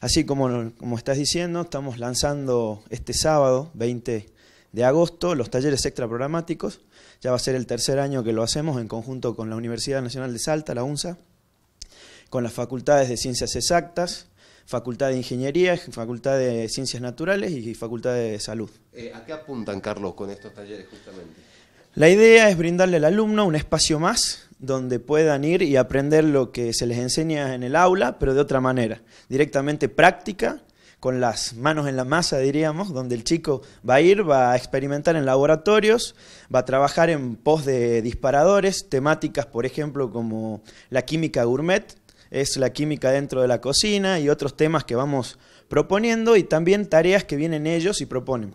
Así como, estás diciendo, estamos lanzando este sábado, 20 de agosto, los talleres extraprogramáticos. Ya va a ser el tercer año que lo hacemos en conjunto con la Universidad Nacional de Salta, la UNSA, con las facultades de Ciencias Exactas, Facultad de Ingeniería, Facultad de Ciencias Naturales y Facultad de Salud. Eh, ¿A qué apuntan, Carlos, con estos talleres justamente? La idea es brindarle al alumno un espacio más donde puedan ir y aprender lo que se les enseña en el aula, pero de otra manera, directamente práctica, con las manos en la masa, diríamos, donde el chico va a ir, va a experimentar en laboratorios, va a trabajar en pos de disparadores, temáticas, por ejemplo, como la química gourmet, es la química dentro de la cocina y otros temas que vamos proponiendo y también tareas que vienen ellos y proponen.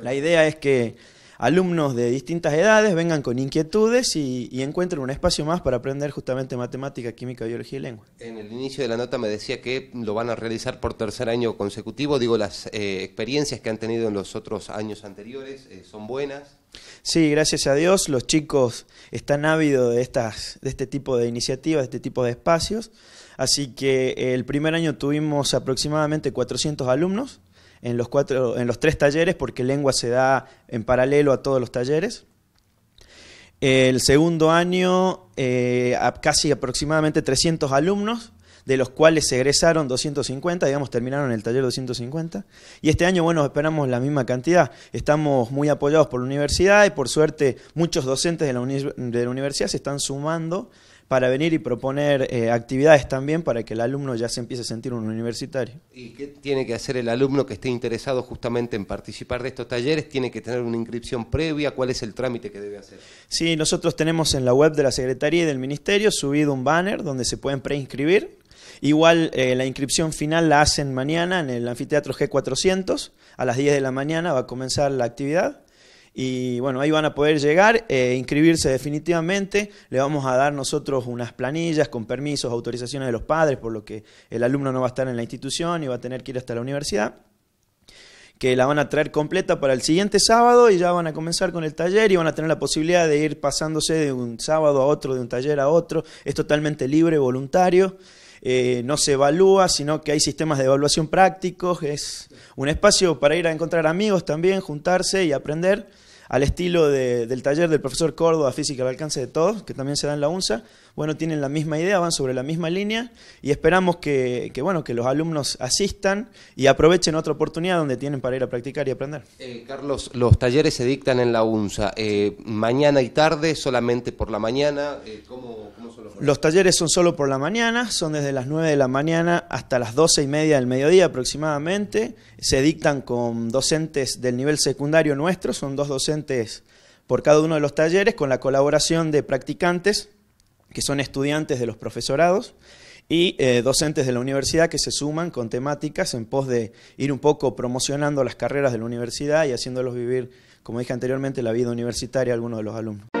La idea es que alumnos de distintas edades vengan con inquietudes y, encuentren un espacio más para aprender justamente matemática, química, biología y lengua. En el inicio de la nota me decía que lo van a realizar por tercer año consecutivo, digo, las eh, experiencias que han tenido en los otros años anteriores eh, son buenas. Sí, gracias a Dios los chicos están ávidos de, estas, de este tipo de iniciativas, de este tipo de espacios. Así que el primer año tuvimos aproximadamente 400 alumnos en los, cuatro, en los tres talleres, porque lengua se da en paralelo a todos los talleres. El segundo año, eh, casi aproximadamente 300 alumnos, de los cuales se egresaron 250, digamos, terminaron el taller 250. Y este año, bueno, esperamos la misma cantidad. Estamos muy apoyados por la universidad y por suerte muchos docentes de la, universidad se están sumando para venir y proponer eh, actividades también para que el alumno ya se empiece a sentir un universitario. ¿Y qué tiene que hacer el alumno que esté interesado justamente en participar de estos talleres? ¿Tiene que tener una inscripción previa? ¿Cuál es el trámite que debe hacer? Sí, nosotros tenemos en la web de la Secretaría y del Ministerio subido un banner donde se pueden preinscribir Igual eh, la inscripción final la hacen mañana en el anfiteatro G400, a las 10 de la mañana va a comenzar la actividad. Y bueno, ahí van a poder llegar, e inscribirse definitivamente. Le vamos a dar nosotros unas planillas con permisos, autorizaciones de los padres, por lo que el alumno no va a estar en la institución y va a tener que ir hasta la universidad que la van a traer completa para el siguiente sábado y ya van a comenzar con el taller y van a tener la posibilidad de ir pasándose de un sábado a otro, de un taller a otro. Es totalmente libre, voluntario. Eh, no se evalúa, sino que hay sistemas de evaluación prácticos, es un espacio para ir a encontrar amigos también, juntarse y aprender al estilo del taller del profesor Córdoba, Física al alcance de todos, que también se da en la UNSA, bueno, tienen la misma idea, van sobre la misma línea y esperamos que, bueno, que los alumnos asistan y aprovechen otra oportunidad donde tienen para ir a practicar y aprender. Eh, Carlos, los talleres se dictan en la UNSA, eh, mañana y tarde, solamente por la mañana, ¿cómo...? Los talleres son solo por la mañana, son desde las 9 de la mañana hasta las 12 y media del mediodía aproximadamente. Se dictan con docentes del nivel secundario nuestro, son dos docentes por cada uno de los talleres, con la colaboración de practicantes, que son estudiantes de los profesorados, y eh, docentes de la universidad que se suman con temáticas en pos de ir un poco promocionando las carreras de la universidad y haciéndolos vivir, como dije anteriormente, la vida universitaria a algunos de los alumnos.